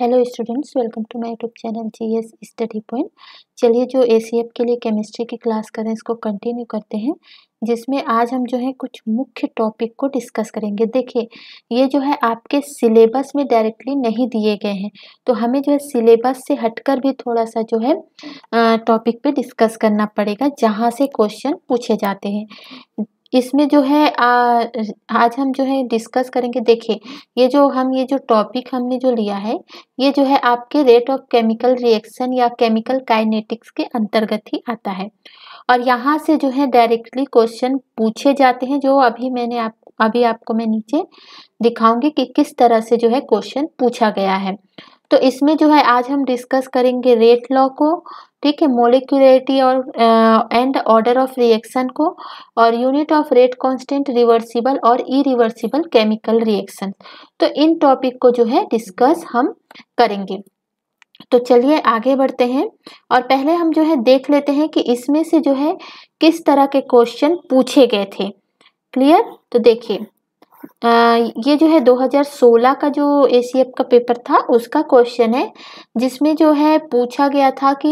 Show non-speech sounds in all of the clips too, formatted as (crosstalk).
hello students welcome to my YouTube channel G S study point चलिए जो ए के लिए केमिस्ट्री की क्लास करें इसको कंटिन्यू करते हैं जिसमें आज हम जो है कुछ मुख्य टॉपिक को डिस्कस करेंगे देखिए ये जो है आपके सिलेबस में डायरेक्टली नहीं दिए गए हैं तो हमें जो है सिलेबस से हटकर भी थोड़ा सा जो है टॉपिक पे डिस्कस करना पड़ेगा जहाँ से क्वेश्चन पूछे जाते हैं इसमें जो है आ, आज हम जो है डिस्कस करेंगे देखिए ये जो हम ये जो टॉपिक हमने जो लिया है ये जो है आपके रेट ऑफ केमिकल रिएक्शन या केमिकल काइनेटिक्स के अंतर्गत ही आता है और यहाँ से जो है डायरेक्टली क्वेश्चन पूछे जाते हैं जो अभी मैंने आप अभी आपको मैं नीचे दिखाऊंगी कि किस तरह से जो है क्वेश्चन पूछा गया है तो इसमें जो है आज हम डिस्कस करेंगे रेट लॉ को ठीक है मोलिकुलरिटी और एंड ऑर्डर ऑफ रिएक्शन को और unit of rate constant reversible और इरिवर्सिबल केमिकल रिएक्शन तो इन टॉपिक को जो है डिस्कस हम करेंगे तो चलिए आगे बढ़ते हैं और पहले हम जो है देख लेते हैं कि इसमें से जो है किस तरह के क्वेश्चन पूछे गए थे क्लियर तो देखिए ये जो है 2016 का जो ए का पेपर था उसका क्वेश्चन है जिसमें जो है पूछा गया था कि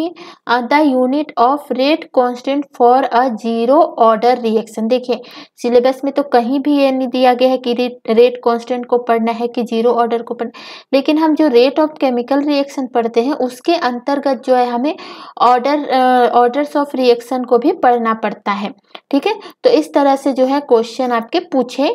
the unit of rate constant for a zero order reaction देखिए सिलेबस में तो कहीं भी ये नहीं दिया गया है कि रेट कांस्टेंट को पढ़ना है कि जीरो ऑर्डर को पढ़ना लेकिन हम जो रेट ऑफ केमिकल रिएक्शन पढ़ते हैं उसके अंतर्गत जो है हमें ऑर्डर ऑर्डर ऑफ रिएक्शन को भी पढ़ना पड़ता है ठीक है तो इस तरह से जो है क्वेश्चन आपके पूछे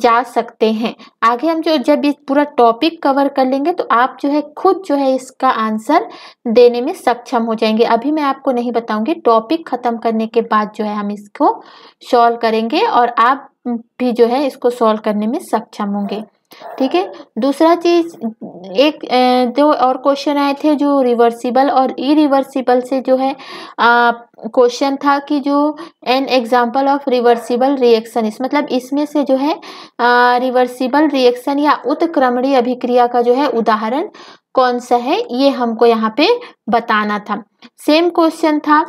जा सकते हैं आगे हम जो जब ये पूरा टॉपिक कवर कर लेंगे तो आप जो है खुद जो है इसका आंसर देने में सक्षम हो जाएंगे अभी मैं आपको नहीं बताऊंगी टॉपिक ख़त्म करने के बाद जो है हम इसको सॉल्व करेंगे और आप भी जो है इसको सॉल्व करने में सक्षम होंगे ठीक है दूसरा चीज़ एक जो और क्वेश्चन आए थे जो रिवर्सिबल और इरिवर्सिबल रिवर्सिबल से जो है क्वेश्चन था कि जो an example of reversible reaction इस मतलब इसमें से जो है रिवर्सिबल रिएक्शन या उत्क्रमणीय अभिक्रिया का जो है उदाहरण कौन सा है ये हमको यहाँ पे बताना था सेम क्वेश्चन था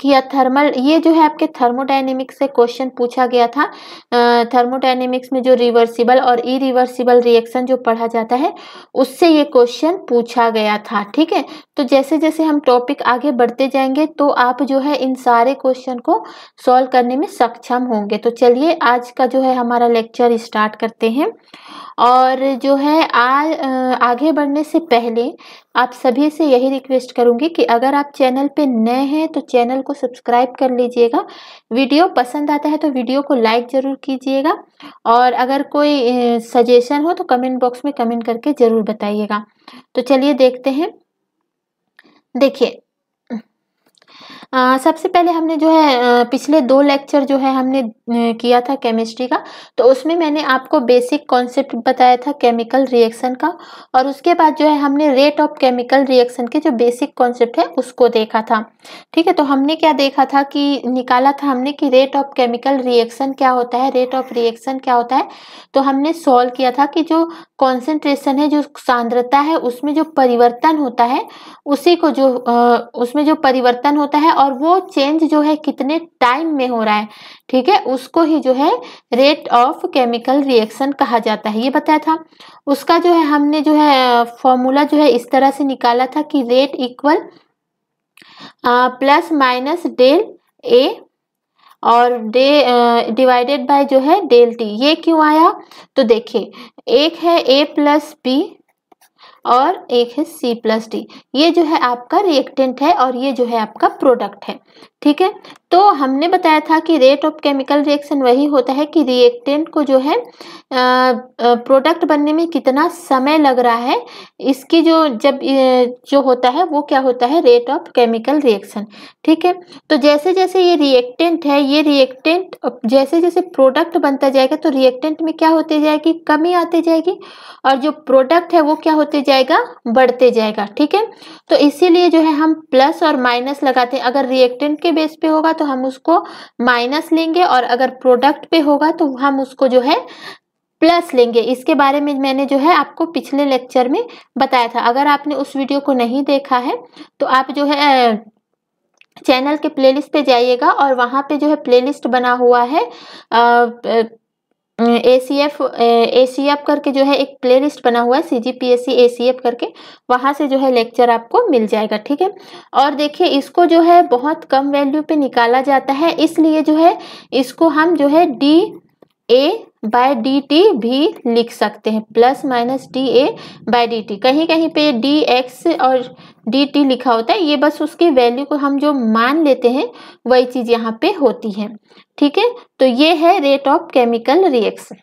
किया थर्मल ये जो है आपके थर्मोडाइनेमिक्स से क्वेश्चन पूछा गया था थर्मोडाइनेमिक्स में जो रिवर्सिबल और इरिवर्सिबल रिएक्शन जो पढ़ा जाता है उससे ये क्वेश्चन पूछा गया था ठीक है तो जैसे जैसे हम टॉपिक आगे बढ़ते जाएंगे तो आप जो है इन सारे क्वेश्चन को सॉल्व करने में सक्षम होंगे तो चलिए आज का जो है हमारा लेक्चर स्टार्ट करते हैं और जो है आज आगे बढ़ने से पहले आप सभी से यही रिक्वेस्ट करूंगी कि अगर आप चैनल पे नए हैं तो चैनल को सब्सक्राइब कर लीजिएगा वीडियो पसंद आता है तो वीडियो को लाइक ज़रूर कीजिएगा और अगर कोई सजेशन हो तो कमेंट बॉक्स में कमेंट करके ज़रूर बताइएगा तो चलिए देखते हैं देखिए आ, सबसे पहले हमने जो है पिछले दो लेक्चर जो है हमने किया था केमिस्ट्री का तो उसमें मैंने आपको बेसिक कॉन्सेप्ट बताया था केमिकल रिएक्शन का और उसके बाद जो है हमने रेट ऑफ केमिकल रिएक्शन के जो बेसिक कॉन्सेप्ट है उसको देखा था ठीक है तो हमने क्या देखा था कि निकाला था हमने कि रेट ऑफ केमिकल रिएक्शन क्या होता है रेट ऑफ रिएक्शन क्या होता है तो हमने सॉल्व किया था कि जो कॉन्सेंट्रेशन है जो सांद्रता है उसमें जो परिवर्तन होता है उसी को जो उसमें जो परिवर्तन होता है और वो चेंज जो है कितने टाइम में हो रहा है ठीक है उसको ही जो है रेट ऑफ केमिकल रिएक्शन कहा जाता है ये बताया था उसका जो है हमने जो है फॉर्मूला जो है इस तरह से निकाला था कि rate equal plus minus del A और डे डिवाइडेड बाय जो है डेल टी ये क्यों आया तो देखिए एक है ए प्लस बी और एक है सी प्लस डी ये जो है आपका रिएक्टेंट है और ये जो है आपका प्रोडक्ट है ठीक है तो हमने बताया था कि रेट ऑफ केमिकल रिएक्शन वही होता है कि रिएक्टेंट को जो है प्रोडक्ट बनने में कितना समय लग रहा है इसकी जो जब जो होता है वो क्या होता है रेट ऑफ केमिकल रिएक्शन ठीक है तो जैसे जैसे ये रिएक्टेंट है ये रिएक्टेंट जैसे जैसे प्रोडक्ट बनता जाएगा तो रिएक्टेंट में क्या होते जाएगी कमी आती जाएगी और जो प्रोडक्ट है वो क्या होते जाएगा बढ़ते जाएगा ठीक है तो इसीलिए जो है हम प्लस और माइनस लगाते हैं अगर रिएक्टेंट के बेस पे होगा तो हम उसको माइनस लेंगे और अगर प्रोडक्ट पे होगा तो हम उसको जो है प्लस लेंगे इसके बारे में मैंने जो है आपको पिछले लेक्चर में बताया था अगर आपने उस वीडियो को नहीं देखा है तो आप जो है चैनल के प्लेलिस्ट पे जाइएगा और वहाँ पे जो है प्लेलिस्ट बना हुआ है आ, ए C F A C F करके जो है एक प्ले लिस्ट बना हुआ है C G P S C A C F करके वहाँ से जो है लेक्चर आपको मिल जाएगा ठीक है और देखिए इसको जो है बहुत कम वैल्यू पे निकाला जाता है इसलिए जो है इसको हम जो है D A by D T भी लिख सकते हैं plus minus D A by D T कहीं कहीं पे डी एक्स और डी टी लिखा होता है ये बस उसकी वैल्यू को हम जो मान लेते हैं वही चीज़ यहाँ पे होती है ठीक है तो ये है रेट ऑफ केमिकल रिएक्शन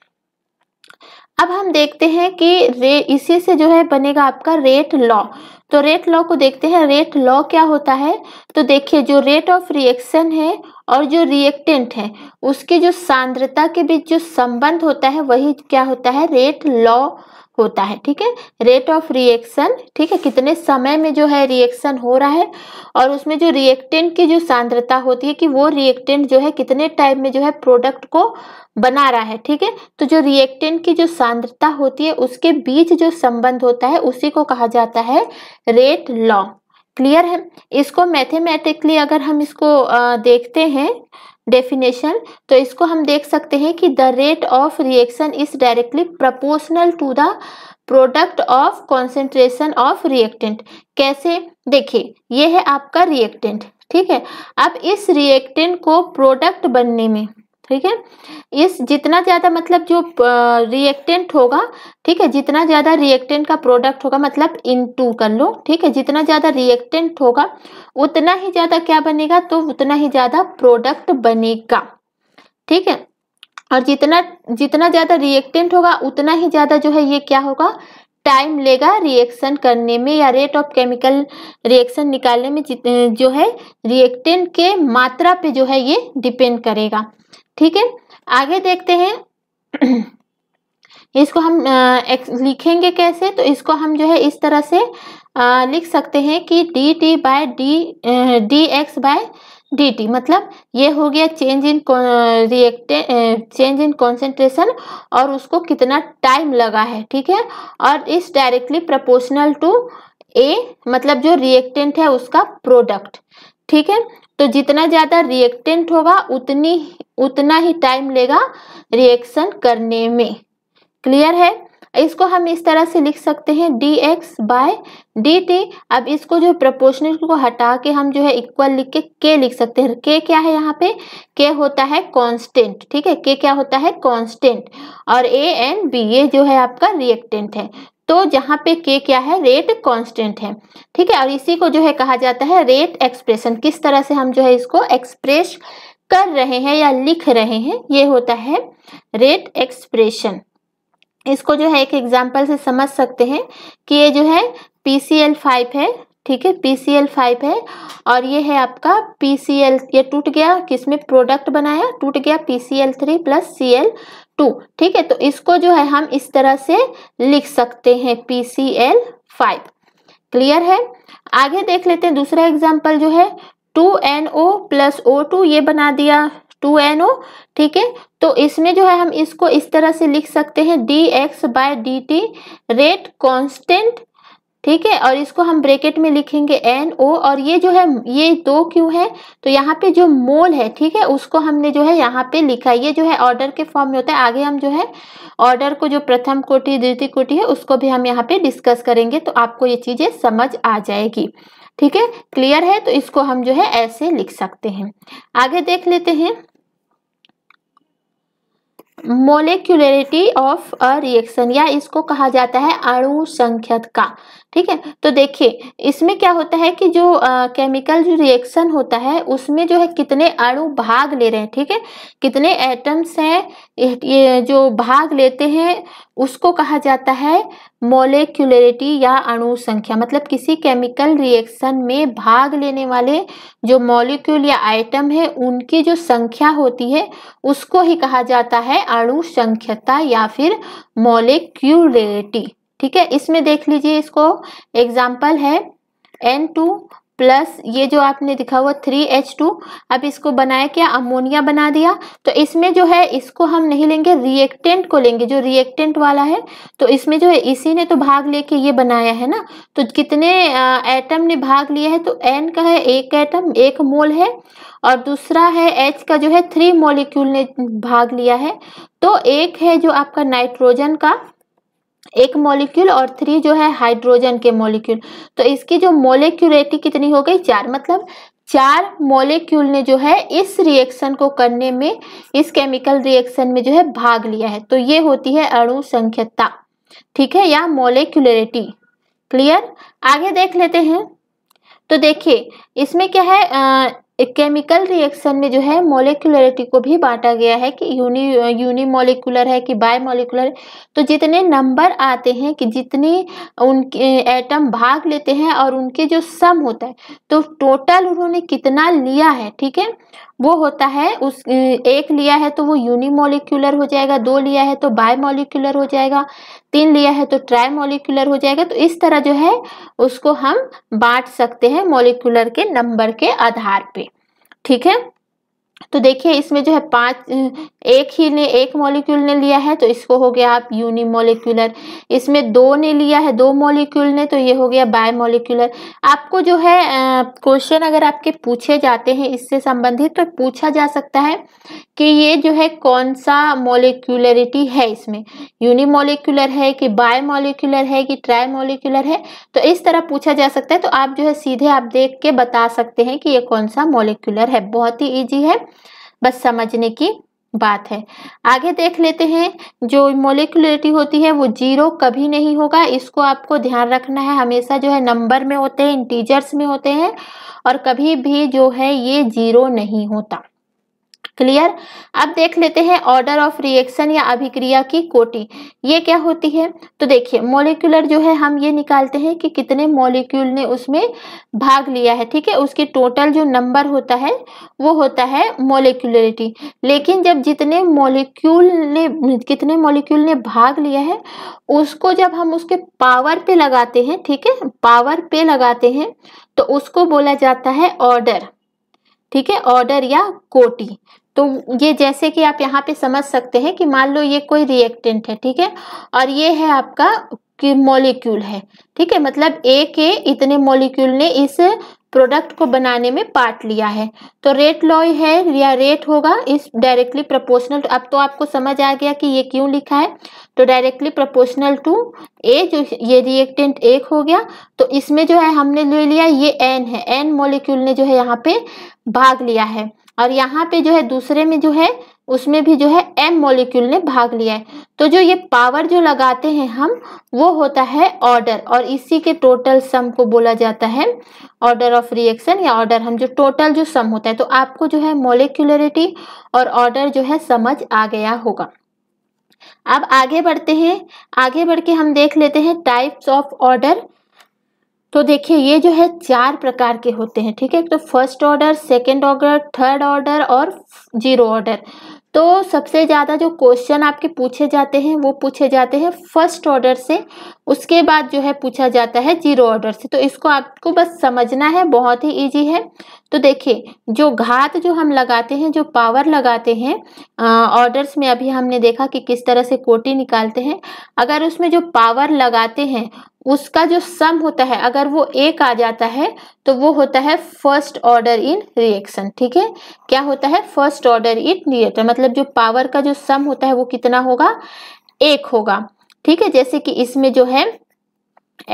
अब हम देखते हैं कि रे इसी से जो है बनेगा आपका रेट लॉ तो रेट लॉ को देखते हैं रेट लॉ क्या होता है तो देखिए जो रेट ऑफ रिएक्शन है और जो रिएक्टेंट है उसके जो सांद्रता के बीच जो संबंध होता है वही क्या होता है रेट लॉ होता है ठीक है रेट ऑफ रिएक्शन ठीक है कितने समय में जो है रिएक्शन हो रहा है और उसमें जो रिएक्टेंट की जो सांद्रता होती है कि वो रिएक्टेंट जो है कितने टाइम में जो है प्रोडक्ट को बना रहा है ठीक है तो जो रिएक्टेंट की जो सांद्रता होती है उसके बीच जो संबंध होता है उसी को कहा जाता है रेट लॉ क्लियर है इसको मैथेमेटिकली अगर हम इसको देखते हैं डेफिनेशन तो इसको हम देख सकते हैं कि the rate of reaction is directly proportional to the product of concentration of reactant कैसे देखिए ये है आपका रिएक्टेंट ठीक है अब इस रिएक्टेंट को प्रोडक्ट बनने में ठीक है इस जितना ज़्यादा मतलब जो रिएक्टेंट होगा ठीक है जितना ज़्यादा रिएक्टेंट का प्रोडक्ट होगा मतलब इन टू कर लो ठीक है जितना ज़्यादा रिएक्टेंट होगा उतना ही ज़्यादा क्या बनेगा तो उतना ही ज़्यादा प्रोडक्ट बनेगा ठीक है और जितना जितना ज़्यादा रिएक्टेंट होगा उतना ही ज़्यादा जो है ये क्या होगा टाइम लेगा रिएक्शन करने में या रेट ऑफ केमिकल रिएक्शन निकालने में जो है रिएक्टेंट के मात्रा पे जो है ये डिपेंड करेगा ठीक है आगे देखते हैं (clears throat) इसको हम एक, लिखेंगे कैसे तो इसको हम जो है इस तरह से आ, लिख सकते हैं कि D T by D D X by D T मतलब ये हो गया change in reactant change in concentration और उसको कितना टाइम लगा है ठीक है और इस डायरेक्टली प्रपोर्शनल टू ए मतलब जो रिएक्टेंट है उसका प्रोडक्ट ठीक है तो जितना ज़्यादा रिएक्टेंट होगा उतनी उतना ही टाइम लेगा रिएक्शन करने में क्लियर है इसको हम इस तरह से लिख सकते हैं D X by D T अब इसको जो प्रपोर्शनल को हटा के हम जो है इक्वल लिख के के लिख सकते हैं के क्या है यहाँ पे के होता है कांस्टेंट ठीक है के क्या होता है कांस्टेंट और ए एंड बी ये जो है आपका रिएक्टेंट है तो जहाँ पे के क्या है रेट कांस्टेंट है ठीक है और इसी को जो है कहा जाता है रेट एक्सप्रेशन किस तरह से हम जो है इसको एक्सप्रेस कर रहे हैं या लिख रहे हैं ये होता है रेट एक्सप्रेशन इसको जो है एक एग्जाम्पल से समझ सकते हैं कि ये जो है पी सी एल फाइव है ठीक है पी सी एल फाइव है और ये है आपका पी सी एल ये टूट गया किसमें प्रोडक्ट बनाया टूट गया P C L three plus C L two ठीक है तो इसको जो है हम इस तरह से लिख सकते हैं P C L five clear है आगे देख लेते हैं दूसरा एग्जाम्पल जो है two N O plus O two ये बना दिया टू एन ओ ठीक है तो इसमें जो है हम इसको इस तरह से लिख सकते हैं D X by D T rate constant ठीक है और इसको हम ब्रेकेट में लिखेंगे एन ओ और ये जो है ये दो क्यों है तो यहाँ पे जो मोल है ठीक है उसको हमने जो है यहाँ पे लिखा ये जो है ऑर्डर के फॉर्म में होता है आगे हम जो है ऑर्डर को जो प्रथम कोटि द्वितीय कोटि है उसको भी हम यहाँ पे डिस्कस करेंगे तो आपको ये चीज़ें समझ आ जाएगी ठीक है क्लियर है तो इसको हम जो है ऐसे लिख सकते हैं आगे देख लेते हैं मोलिकुलरिटी ऑफ अ रिएक्शन या इसको कहा जाता है अणु संख्यत का ठीक है तो देखिए इसमें क्या होता है कि जो केमिकल जो रिएक्शन होता है उसमें जो है कितने अणु भाग ले रहे हैं ठीक है कितने एटम्स हैं ये जो भाग लेते हैं उसको कहा जाता है मोलिकुलरिटी या अणु संख्या मतलब किसी केमिकल रिएक्शन में भाग लेने वाले जो मॉलिक्यूल या आइटम है उनकी जो संख्या होती है उसको ही कहा जाता है अणु संख्यता या फिर मोलिक्यूलरिटी ठीक है इसमें देख लीजिए इसको एग्जाम्पल है एन टू प्लस ये जो आपने दिखा हुआ थ्री एच टू अब इसको बनाया क्या अमोनिया बना दिया तो इसमें जो है इसको हम नहीं लेंगे रिएक्टेंट को लेंगे जो रिएक्टेंट वाला है तो इसमें जो है इसी ने तो भाग लेके ये बनाया है ना तो कितने एटम ने भाग लिया है तो एन का है एक एटम एक मोल है और दूसरा है एच का जो है थ्री मोलिक्यूल ने भाग लिया है तो एक है जो आपका नाइट्रोजन का एक मॉलिक्यूल और थ्री जो है हाइड्रोजन के मॉलिक्यूल तो इसकी जो मोलिक्यूलिटी कितनी हो गई चार मतलब चार मॉलिक्यूल ने जो है इस रिएक्शन को करने में इस केमिकल रिएक्शन में जो है भाग लिया है तो ये होती है अणु संख्यता ठीक है या मोलिक्यूलरिटी क्लियर आगे देख लेते हैं तो देखिए इसमें क्या है आ, एक केमिकल रिएक्शन में जो है मोलिकुलरिटी को भी बांटा गया है कि यूनि यूनिमोलिकुलर है कि बाय मोलिकुलर तो जितने नंबर आते हैं कि जितने उनके एटम भाग लेते हैं और उनके जो सम होता है तो टोटल उन्होंने कितना लिया है ठीक है वो होता है उस एक लिया है तो वो यूनिमोलिकुलर हो जाएगा दो लिया है तो बायमोलिकुलर हो जाएगा तीन लिया है तो मोलिकुलर हो जाएगा तो इस तरह जो है उसको हम बांट सकते हैं मोलिकुलर के नंबर के आधार पे ठीक है तो देखिए इसमें जो है पांच एक ही ने एक मॉलिक्यूल ने लिया है तो इसको हो गया आप यूनिमोलिकुलर इसमें दो ने लिया है दो मॉलिक्यूल ने तो ये हो गया मोलिकुलर आपको जो है क्वेश्चन अगर आपके पूछे जाते हैं इससे संबंधित तो पूछा जा सकता है कि ये जो है कौन सा मोलिकुलरिटी है इसमें यूनिमोलिकुलर है कि मोलिकुलर है कि मोलिकुलर है तो इस तरह पूछा जा सकता है तो आप जो है सीधे आप देख के बता सकते हैं कि ये कौन सा मोलिकुलर है बहुत ही ईजी है बस समझने की बात है आगे देख लेते हैं जो मोलिकुलरिटी होती है वो जीरो कभी नहीं होगा इसको आपको ध्यान रखना है हमेशा जो है नंबर में होते हैं इंटीजर्स में होते हैं और कभी भी जो है ये जीरो नहीं होता क्लियर अब देख लेते हैं ऑर्डर ऑफ रिएक्शन या अभिक्रिया की कोटि ये क्या होती है तो देखिए मोलिकुलर जो है हम ये निकालते हैं कि कितने मोलिक्यूल ने उसमें भाग लिया है ठीक है उसके टोटल जो नंबर होता है वो होता है मोलिकुलरिटी लेकिन जब जितने मोलिक्यूल ने कितने मोलिक्यूल ने भाग लिया है उसको जब हम उसके पावर पे लगाते हैं ठीक है पावर पे लगाते हैं तो उसको बोला जाता है ऑर्डर ठीक है ऑर्डर या कोटी तो ये जैसे कि आप यहाँ पे समझ सकते हैं कि मान लो ये कोई रिएक्टेंट है ठीक है और ये है आपका कि मॉलिक्यूल है ठीक है मतलब एक के इतने मॉलिक्यूल ने इस प्रोडक्ट को बनाने में पार्ट लिया है तो रेट लॉय है या रेट होगा इस डायरेक्टली प्रोपोर्शनल अब तो आपको समझ आ गया कि ये क्यों लिखा है तो डायरेक्टली प्रोपोर्शनल टू ए जो ये रिएक्टेंट एक हो गया तो इसमें जो है हमने ले लिया ये एन है एन मोलिक्यूल ने जो है यहाँ पे भाग लिया है और यहाँ पे जो है दूसरे में जो है उसमें भी जो है एम मॉलिक्यूल ने भाग लिया है तो जो ये पावर जो लगाते हैं हम वो होता है ऑर्डर और इसी के टोटल सम को बोला जाता है ऑर्डर ऑफ रिएक्शन या ऑर्डर हम जो टोटल जो सम होता है तो आपको जो है मोलिकुलरिटी और ऑर्डर जो है समझ आ गया होगा अब आगे बढ़ते हैं आगे बढ़ के हम देख लेते हैं टाइप्स ऑफ ऑर्डर तो देखिए ये जो है चार प्रकार के होते हैं ठीक है तो first order second order third order और जीरो ऑर्डर तो सबसे ज़्यादा जो क्वेश्चन आपके पूछे जाते हैं वो पूछे जाते हैं फर्स्ट ऑर्डर से उसके बाद जो है पूछा जाता है जीरो ऑर्डर से तो इसको आपको बस समझना है बहुत ही ईजी है तो देखिए जो घात जो हम लगाते हैं जो पावर लगाते हैं ऑर्डर्स में अभी हमने देखा कि किस तरह से कोटी निकालते हैं अगर उसमें जो पावर लगाते हैं उसका जो सम होता है अगर वो एक आ जाता है तो वो होता है फर्स्ट ऑर्डर इन रिएक्शन ठीक है क्या होता है फर्स्ट ऑर्डर इन रिएक्शन मतलब जो पावर का जो सम होता है वो कितना होगा एक होगा ठीक है जैसे कि इसमें जो है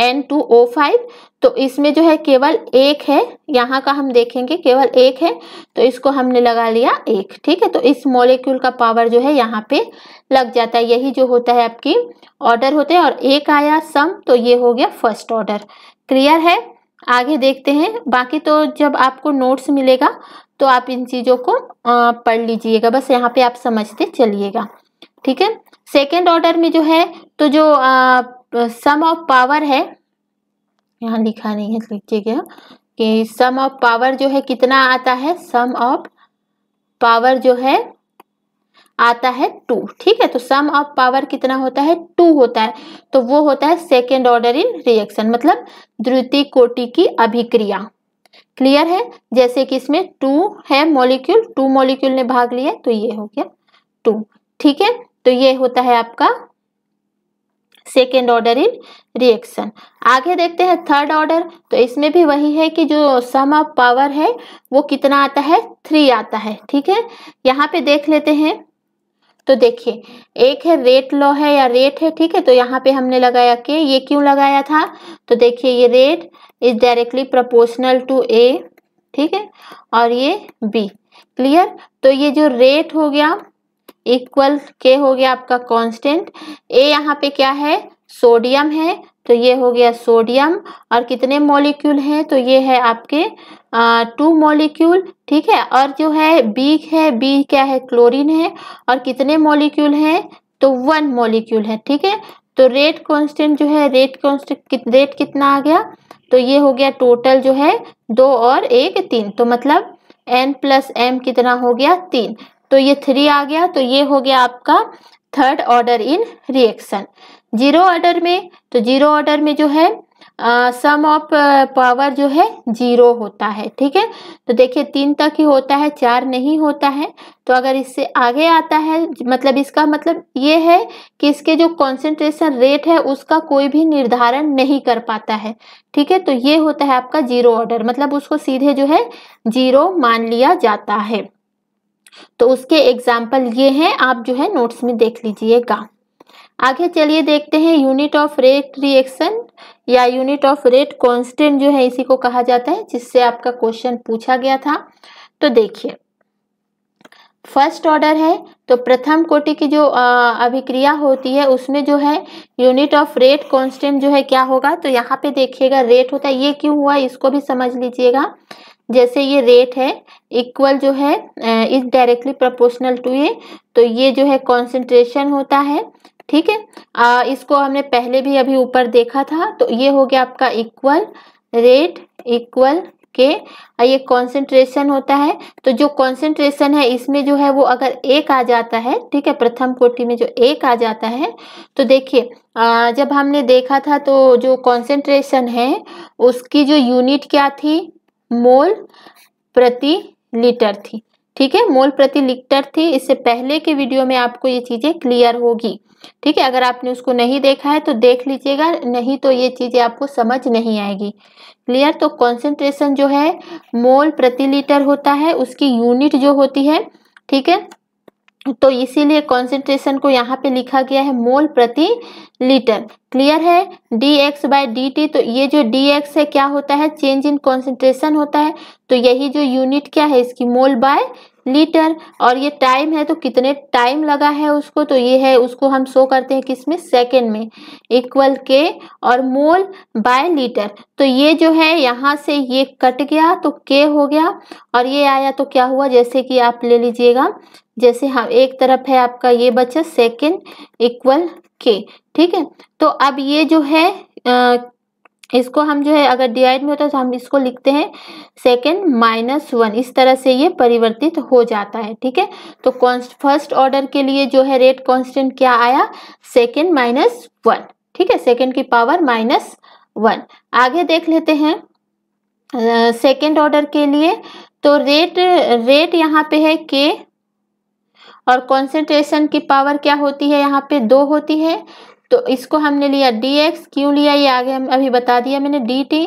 एन टू ओ फाइव तो इसमें जो है केवल एक है यहाँ का हम देखेंगे केवल एक है तो इसको हमने लगा लिया एक ठीक है तो इस मॉलिक्यूल का पावर जो है यहाँ पे लग जाता है यही जो होता है आपकी ऑर्डर होते हैं और एक आया सम तो ये हो गया फर्स्ट ऑर्डर क्लियर है आगे देखते हैं बाकी तो जब आपको नोट्स मिलेगा तो आप इन चीज़ों को पढ़ लीजिएगा बस यहाँ पे आप समझते चलिएगा ठीक है सेकेंड ऑर्डर में जो है तो जो सम ऑफ पावर है यहाँ लिखा नहीं है लीजिएगा कि सम ऑफ पावर जो है कितना आता है सम ऑफ पावर जो है आता है टू ठीक है तो सम ऑफ पावर कितना होता है टू होता है तो वो होता है सेकेंड ऑर्डर इन रिएक्शन मतलब द्वितीय कोटि की अभिक्रिया क्लियर है जैसे कि इसमें टू है मॉलिक्यूल टू मॉलिक्यूल ने भाग लिया तो ये हो गया टू ठीक है तो ये होता है आपका सेकेंड ऑर्डर इन रिएक्शन आगे देखते हैं थर्ड ऑर्डर तो इसमें भी वही है कि जो सम ऑफ पावर है वो कितना आता है थ्री आता है ठीक है यहाँ पे देख लेते हैं तो देखिए एक है रेट लॉ है या रेट है ठीक है तो यहाँ पे हमने लगाया के ये क्यों लगाया था तो देखिए ये rate is directly proportional to A ठीक है और ये बी क्लियर तो ये जो रेट हो गया इक्वल के हो गया आपका कांस्टेंट ए यहाँ पे क्या है सोडियम है तो ये हो गया सोडियम और कितने मॉलिक्यूल हैं तो ये है आपके टू मॉलिक्यूल ठीक है और जो है बी है बी क्या है क्लोरीन है और कितने मॉलिक्यूल हैं तो वन मॉलिक्यूल है ठीक है तो रेट कांस्टेंट जो है रेट कांस्टेंट रेट कितना आ गया तो ये हो गया टोटल जो है दो और एक तीन तो मतलब एन प्लस एम कितना हो गया तीन तो ये थ्री आ गया तो ये हो गया आपका third order in reaction zero order में तो जीरो ऑर्डर में जो है सम ऑफ पावर जो है जीरो होता है ठीक है तो देखिए तीन तक ही होता है चार नहीं होता है तो अगर इससे आगे आता है मतलब इसका मतलब ये है कि इसके जो कॉन्सेंट्रेशन रेट है उसका कोई भी निर्धारण नहीं कर पाता है ठीक है तो ये होता है आपका जीरो ऑर्डर मतलब उसको सीधे जो है जीरो मान लिया जाता है तो उसके एग्जाम्पल ये हैं आप जो है नोट्स में देख लीजिएगा आगे चलिए देखते हैं यूनिट ऑफ रेट रिएक्शन या यूनिट ऑफ रेट कांस्टेंट जो है इसी को कहा जाता है जिससे आपका क्वेश्चन पूछा गया था तो देखिए फर्स्ट ऑर्डर है तो प्रथम कोटि की जो अभिक्रिया होती है उसमें जो है यूनिट ऑफ रेट कांस्टेंट जो है क्या होगा तो यहाँ पे देखिएगा रेट होता है ये क्यों हुआ इसको भी समझ लीजिएगा जैसे ये रेट है इक्वल जो है इज डायरेक्टली प्रोपोर्शनल टू ये तो ये जो है कॉन्सेंट्रेशन होता है ठीक है आ, इसको हमने पहले भी अभी ऊपर देखा था तो ये हो गया आपका इक्वल रेट इक्वल के ये कॉन्सेंट्रेशन होता है तो जो कॉन्सेंट्रेशन है इसमें जो है वो अगर एक आ जाता है ठीक है प्रथम कोटि में जो एक आ जाता है तो देखिए जब हमने देखा था तो जो कॉन्सेंट्रेशन है उसकी जो यूनिट क्या थी मोल प्रति लीटर थी ठीक है मोल प्रति लीटर थी इससे पहले के वीडियो में आपको ये चीज़ें क्लियर होगी ठीक है अगर आपने उसको नहीं देखा है तो देख लीजिएगा नहीं तो ये चीज़ें आपको समझ नहीं आएगी क्लियर तो कॉन्सेंट्रेशन जो है मोल प्रति लीटर होता है उसकी यूनिट जो होती है ठीक है तो इसीलिए कॉन्सेंट्रेशन को यहाँ पे लिखा गया है मोल प्रति लीटर क्लियर है D X by D T तो ये जो डी एक्स है क्या होता है चेंज इन कॉन्सेंट्रेशन होता है तो यही जो यूनिट क्या है इसकी मोल बाय लीटर और ये टाइम है तो कितने टाइम लगा है उसको तो ये है उसको हम शो करते हैं किसमें सेकेंड में इक्वल के और मोल बाय लीटर तो ये जो है यहाँ से ये कट गया तो के हो गया और ये आया तो क्या हुआ जैसे कि आप ले लीजिएगा जैसे हम हाँ, एक तरफ है आपका ये बचा सेकेंड इक्वल के ठीक है तो अब ये जो है आ, इसको हम जो है अगर डिवाइड में होता है तो हम इसको लिखते हैं सेकेंड माइनस वन इस तरह से ये परिवर्तित हो जाता है ठीक है तो फर्स्ट ऑर्डर के लिए जो है रेट कांस्टेंट क्या आया सेकेंड माइनस वन ठीक है सेकेंड की पावर माइनस वन आगे देख लेते हैं सेकेंड uh, ऑर्डर के लिए तो रेट रेट यहाँ पे है के और कॉन्सेंट्रेशन की पावर क्या होती है यहाँ पे दो होती है तो इसको हमने लिया डी एक्स क्यों लिया ये आगे हम अभी बता दिया मैंने डी टी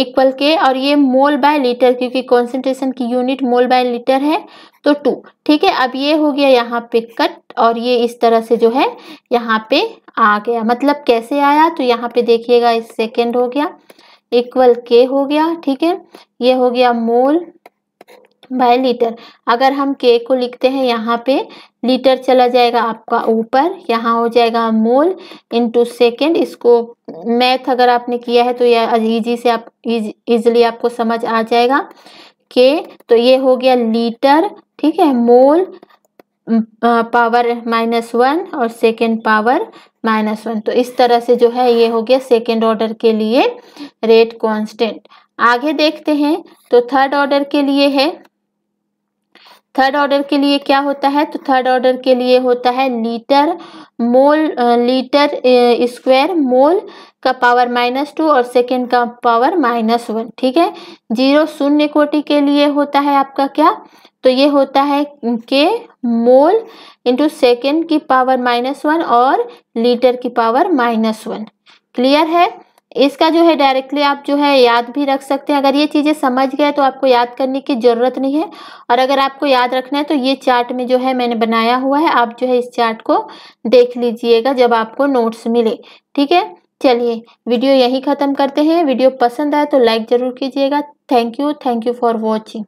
इक्वल के और ये मोल बाय लीटर क्योंकि कॉन्सेंट्रेशन की यूनिट मोल बाय लीटर है तो टू ठीक है अब ये हो गया यहाँ पे कट और ये इस तरह से जो है यहाँ पे आ गया मतलब कैसे आया तो यहाँ पे देखिएगा इस सेकेंड हो गया इक्वल के हो गया ठीक है ये हो गया मोल बाय लीटर अगर हम के को लिखते हैं यहाँ पे लीटर चला जाएगा आपका ऊपर यहाँ हो जाएगा मोल इनटू सेकेंड इसको मैथ अगर आपने किया है तो यह इजी से आप इजिली आपको समझ आ जाएगा के तो ये हो गया लीटर ठीक है मोल पावर माइनस वन और सेकेंड पावर माइनस वन तो इस तरह से जो है ये हो गया सेकेंड ऑर्डर के लिए रेट कांस्टेंट आगे देखते हैं तो थर्ड ऑर्डर के लिए है थर्ड ऑर्डर के लिए क्या होता है तो थर्ड ऑर्डर के लिए होता है litre mole litre square mole का पावर माइनस टू और सेकेंड का पावर माइनस वन ठीक है जीरो शून्य कोटि के लिए होता है आपका क्या तो ये होता है के मोल इंटू सेकेंड की पावर माइनस वन और लीटर की पावर माइनस वन क्लियर है इसका जो है डायरेक्टली आप जो है याद भी रख सकते हैं अगर ये चीज़ें समझ गए तो आपको याद करने की ज़रूरत नहीं है और अगर आपको याद रखना है तो ये चार्ट में जो है मैंने बनाया हुआ है आप जो है इस चार्ट को देख लीजिएगा जब आपको नोट्स मिले ठीक है चलिए वीडियो यहीं ख़त्म करते हैं वीडियो पसंद आए तो लाइक ज़रूर कीजिएगा thank you thank you for watching